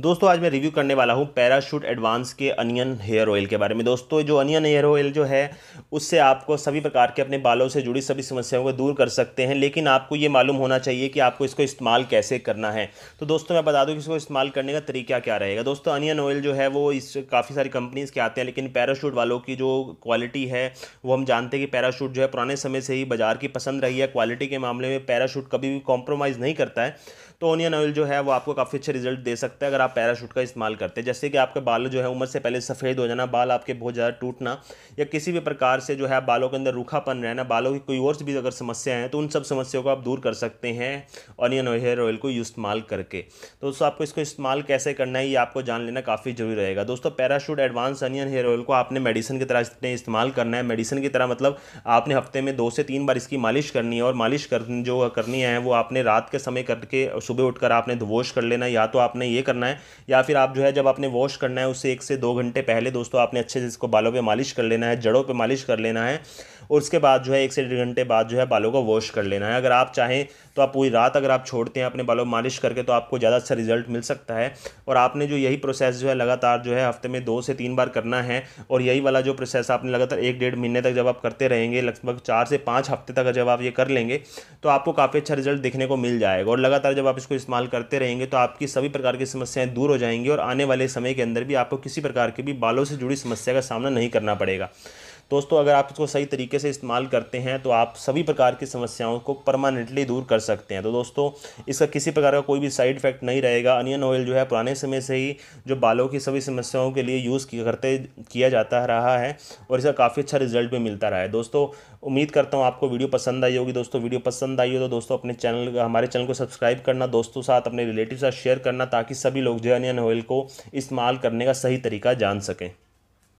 दोस्तों आज मैं रिव्यू करने वाला हूँ पैराशूट एडवांस के अनियन हेयर ऑयल के बारे में दोस्तों जो अनियन हेयर ऑयल जो है उससे आपको सभी प्रकार के अपने बालों से जुड़ी सभी समस्याओं को दूर कर सकते हैं लेकिन आपको ये मालूम होना चाहिए कि आपको इसको इस्तेमाल कैसे करना है तो दोस्तों मैं बता दूँ कि इसको इस्तेमाल करने का तरीका क्या रहेगा दोस्तों अनियन ऑयल जो है वो इस काफ़ी सारी कंपनीज़ के आते हैं लेकिन पैराशूट वालों की जो क्वालिटी है वो हम जानते हैं कि पैराशूट जो है पुराने समय से ही बाज़ार की पसंद रही है क्वालिटी के मामले में पैराशूट कभी भी कॉम्प्रोमाइज़ नहीं करता है तो अनियन ऑयल जो है वो आपको काफ़ी अच्छे रिजल्ट दे सकता है अगर आप पैराशूट का इस्तेमाल करते हैं जैसे कि आपके बाल जो है उम्र से पहले सफ़ेद हो जाना बाल आपके बहुत ज़्यादा टूटना या किसी भी प्रकार से जो है बालों के अंदर रूखापन रहना बालों की कोई और भी अगर समस्याएं हैं तो उन सब समस्याओं को आप दूर कर सकते हैं ऑनियन हेयर ऑयल को इस्तेमाल करके तो दोस्तों आपको इसको इस्तेमाल कैसे करना है ये आपको जान लेना काफ़ी जरूरी रहेगा दोस्तों Parachute advance onion hair oil को आपने मेडिसिन की तरह इस्तेमाल करना है मेडिसिन की तरह मतलब आपने हफ्ते में दो से तीन बार इसकी मालिश करनी है और मालिश कर जो करनी है वो आपने रात के समय करके सुबह उठकर आपने धोश कर लेना या तो आपने ये करना है या फिर आप जो है जब आपने वॉश करना है उसे एक से दो घंटे पहले दोस्तों आपने अच्छे से इसको बालों पर मालिश कर लेना है जड़ों पर मालिश कर लेना है और उसके बाद जो है एक से डेढ़ घंटे बाद जो है बालों को वॉश कर लेना है अगर आप चाहें तो आप पूरी रात अगर आप छोड़ते हैं अपने बालों मालिश करके तो आपको ज़्यादा अच्छा रिजल्ट मिल सकता है और आपने जो यही प्रोसेस जो है लगातार जो है हफ्ते में दो से तीन बार करना है और यही वाला जो प्रोसेस आपने लगातार एक डेढ़ महीने तक जब आप करते रहेंगे लगभग चार से पाँच हफ्ते तक जब आप ये कर लेंगे तो आपको काफ़ी अच्छा रिजल्ट देखने को मिल जाएगा और लगातार जब आप इसको इस्तेमाल करते रहेंगे तो आपकी सभी प्रकार की समस्याएँ दूर हो जाएंगी और आने वाले समय के अंदर भी आपको किसी प्रकार की भी बालों से जुड़ी समस्या का सामना नहीं करना पड़ेगा दोस्तों अगर आप इसको सही तरीके से इस्तेमाल करते हैं तो आप सभी प्रकार की समस्याओं को परमानेंटली दूर कर सकते हैं तो दोस्तों इसका किसी प्रकार का कोई भी साइड इफेक्ट नहीं रहेगा अनियन ऑयल जो है पुराने समय से ही जो बालों की सभी समस्याओं के लिए यूज़ करते किया जाता रहा है और इसका काफ़ी अच्छा रिजल्ट भी मिलता रहा है दोस्तों उम्मीद करता हूँ आपको वीडियो पसंद आई होगी दोस्तों वीडियो पसंद आई हो तो दोस्तों अपने चैनल हमारे चैनल को सब्सक्राइब करना दोस्तों साथ अपने रिलेटिव साथ शेयर करना ताकि सभी लोग जो अनियन ऑयल को इस्तेमाल करने का सही तरीका जान सकें